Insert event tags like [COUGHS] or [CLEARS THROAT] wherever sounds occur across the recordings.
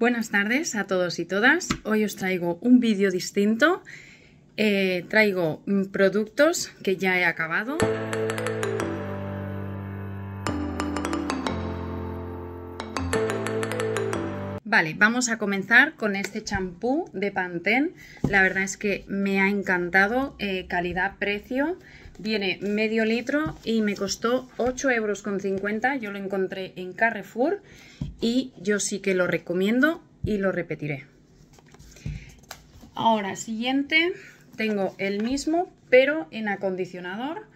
Buenas tardes a todos y todas. Hoy os traigo un vídeo distinto. Eh, traigo productos que ya he acabado. Vale, vamos a comenzar con este champú de Pantene. La verdad es que me ha encantado, eh, calidad-precio. Viene medio litro y me costó 8,50 euros. Yo lo encontré en Carrefour y yo sí que lo recomiendo y lo repetiré. Ahora, siguiente, tengo el mismo, pero en acondicionador.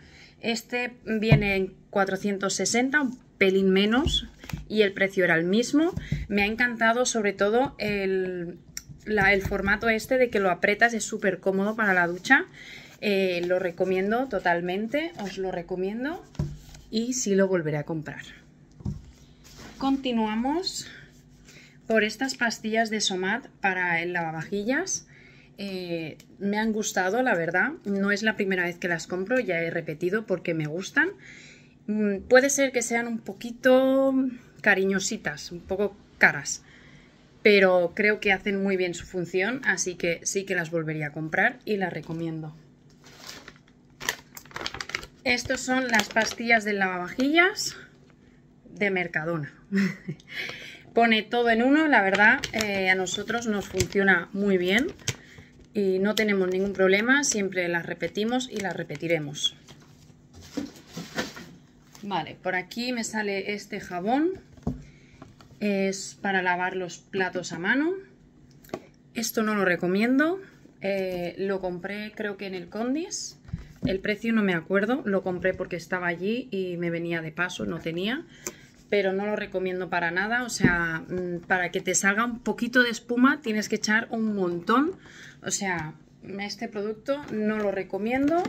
Este viene en 460, un pelín menos, y el precio era el mismo. Me ha encantado sobre todo el, el formato este de que lo apretas, es súper cómodo para la ducha eh, lo recomiendo totalmente, os lo recomiendo y sí lo volveré a comprar. Continuamos por estas pastillas de Somat para el lavavajillas. Eh, me han gustado, la verdad. No es la primera vez que las compro, ya he repetido porque me gustan. Mm, puede ser que sean un poquito cariñositas, un poco caras, pero creo que hacen muy bien su función, así que sí que las volvería a comprar y las recomiendo. Estos son las pastillas de lavavajillas de Mercadona. [LAUGHS] Pone todo en uno, la verdad, eh, a nosotros nos funciona muy bien y no tenemos ningún problema, siempre las repetimos y las repetiremos. Vale, por aquí me sale este jabón, es para lavar los platos a mano. Esto no lo recomiendo, eh, lo compré creo que en el Condis el precio no me acuerdo, lo compré porque estaba allí y me venía de paso, no tenía, pero no lo recomiendo para nada. O sea, mm, para que te salga un poquito de espuma tienes que echar un montón. O sea, este producto no lo recomiendo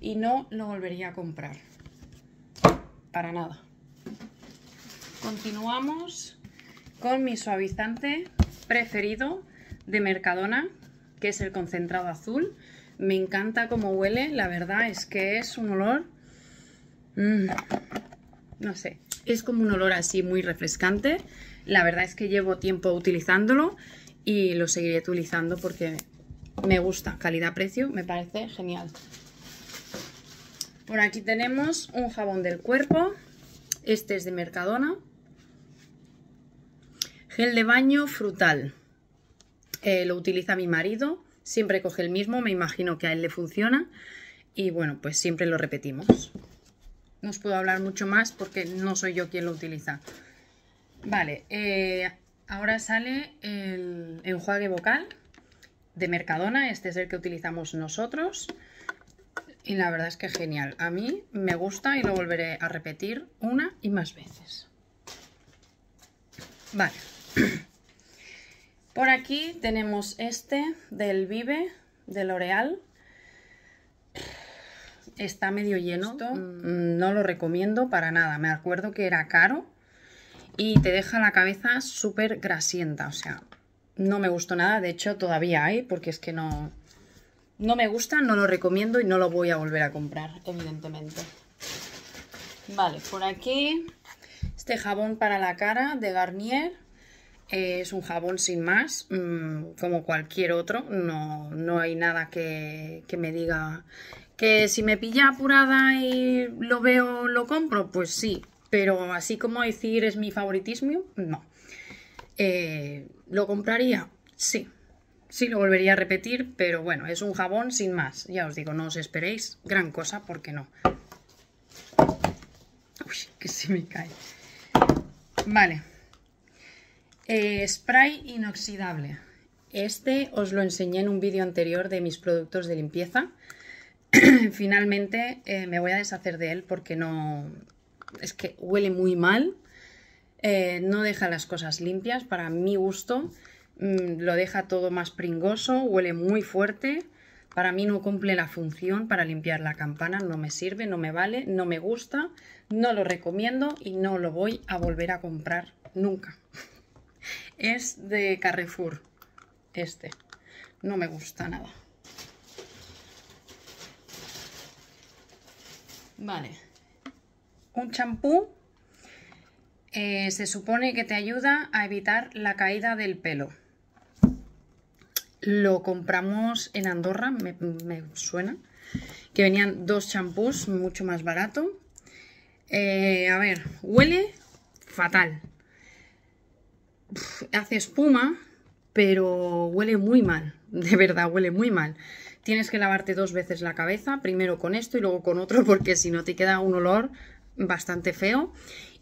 y no lo volvería a comprar. Para nada. Continuamos con mi suavizante preferido de Mercadona, que es el concentrado azul. Me encanta cómo huele, la verdad es que es un olor... Mm, no sé, es como un olor así muy refrescante. La verdad es que llevo tiempo utilizándolo y lo seguiré utilizando porque me gusta. Calidad-precio me parece genial. Por aquí tenemos un jabón del cuerpo. Este es de Mercadona. Gel de baño frutal. Eh, lo utiliza mi marido Siempre coge el mismo, me imagino que a él le funciona y bueno, pues siempre lo repetimos. No os puedo hablar mucho más porque no soy yo quien lo utiliza. Vale, eh, ahora sale el enjuague vocal de Mercadona, este es el que utilizamos nosotros y la verdad es que genial. A mí me gusta y lo volveré a repetir una y más veces. Vale. [CLEARS THROAT] Por aquí tenemos este del Vive, de L'Oreal. Está medio lleno. Mm, no lo recomiendo para nada. Me acuerdo que era caro y te deja la cabeza súper grasienta. O sea, no me gustó nada. De hecho, todavía hay porque es que no, no me gusta, no lo recomiendo y no lo voy a volver a comprar, evidentemente. Vale, por aquí este jabón para la cara de Garnier es un jabón sin más, mm, como cualquier otro. No, no hay nada que, me diga que si me pilla apurada y lo veo, lo compro, pues sí. Pero así como decir es mi favoritismo, no. Eh, ¿Lo compraría? Sí. Sí, lo volvería a repetir, pero bueno, es un jabón sin más. Ya os digo, no os esperéis gran cosa porque no. Uy, que se me cae. Vale. Eh, spray inoxidable. Este os lo enseñé en un vídeo anterior de mis productos de limpieza. [CLEARS THROAT] Finalmente eh, me voy a deshacer de él porque no... Es que huele muy mal. Eh, no deja las cosas limpias para mi gusto. Mm, lo deja todo más pringoso, huele muy fuerte. Para mí no cumple la función para limpiar la campana, no me sirve, no me vale, no me gusta, no lo recomiendo y no lo voy a volver a comprar nunca. [LAUGHS] es de Carrefour. Este. No me gusta nada. Vale. Un champú eh, se supone que te ayuda a evitar la caída del pelo. Lo compramos en Andorra, me, suena, que venían dos champús mucho más barato. Eh, a ver, huele fatal, hace espuma, pero huele muy mal, [LAUGHS] de verdad huele muy mal. Tienes que lavarte dos veces la cabeza, primero con esto y luego con otro, [LAUGHS] porque si no te queda un olor bastante feo.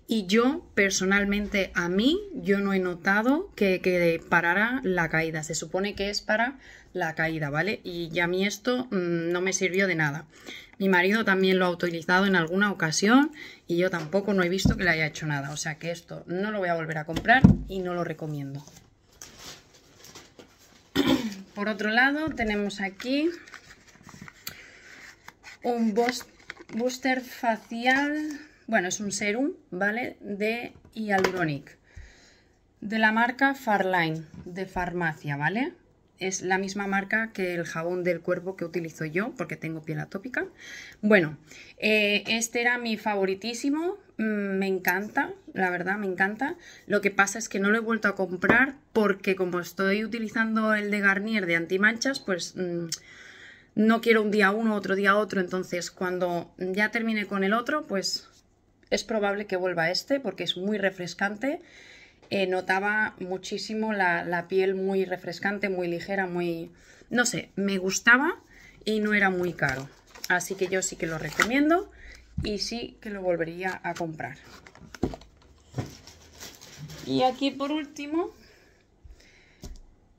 Y yo personalmente a mí, yo no he notado que, parara la caída. Se supone que es para la caída, ¿vale? Y ya a mí esto mm, no me sirvió de nada. Mi marido también lo ha utilizado en alguna ocasión y yo tampoco no he visto que le haya hecho nada. O sea que esto no lo voy a volver a comprar y no lo recomiendo. [COUGHS] Por otro lado tenemos aquí un booster facial bueno, es un serum, ¿vale? De Hyaluronic. De la marca Farline, de farmacia, ¿vale? Es la misma marca que el jabón del cuerpo que utilizo yo, porque tengo piel atópica. Bueno, eh, este era mi favoritísimo. Mm, me encanta, la verdad, me encanta. Lo que pasa es que no lo he vuelto a comprar porque como estoy utilizando el de Garnier de antimanchas, pues... Mm, no quiero un día uno, otro día otro, entonces cuando ya termine con el otro, pues es probable que vuelva este porque es muy refrescante. Eh, notaba muchísimo la, piel muy refrescante, muy ligera, muy... No sé, me gustaba y no era muy caro. Así que yo sí que lo recomiendo y sí que lo volvería a comprar. Y aquí por último,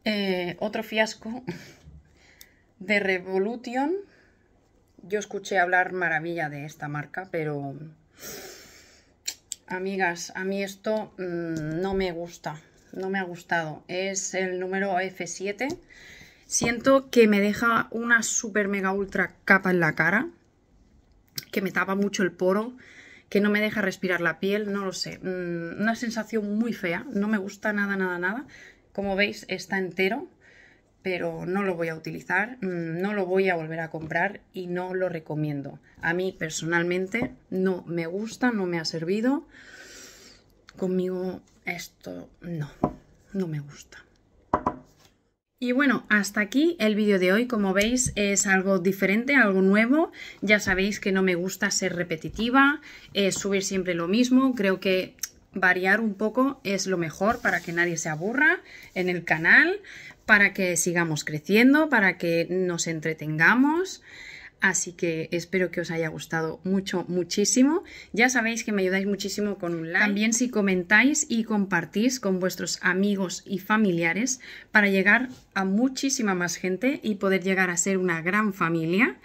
eh, otro fiasco de Revolution. Yo escuché hablar maravilla de esta marca, pero amigas, a mí esto mm, no me gusta, no me ha gustado. Es el número F7. Siento que me deja una super mega ultra capa en la cara, que me tapa mucho el poro, que no me deja respirar la piel, no lo sé. Mm, una sensación muy fea, no me gusta nada, nada, nada. Como veis, está entero pero no lo voy a utilizar, mm, no lo voy a volver a comprar y no lo recomiendo. A mí personalmente no me gusta, no me ha servido. Conmigo esto no, no me gusta. Y bueno, hasta aquí el vídeo de hoy. Como veis es algo diferente, algo nuevo. Ya sabéis que no me gusta ser repetitiva, eh, subir siempre lo mismo. Creo que variar un poco es lo mejor para que nadie se aburra en el canal, para que sigamos creciendo, para que nos entretengamos. Así que espero que os haya gustado mucho, muchísimo. Ya sabéis que me ayudáis muchísimo con un like. También si comentáis y compartís con vuestros amigos y familiares para llegar a muchísima más gente y poder llegar a ser una gran familia.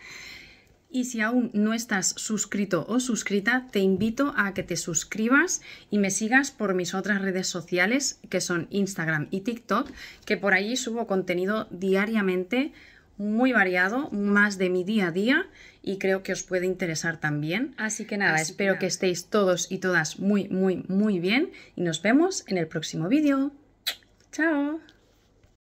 Y si aún no estás suscrito o suscrita, te invito a que te suscribas y me sigas por mis otras redes sociales, que son Instagram y TikTok, que por allí subo contenido diariamente muy variado, más de mi día a día y creo que os puede interesar también. Así que nada, espero que estéis todos y todas muy, muy, muy bien y nos vemos en el próximo vídeo. ¡Chao!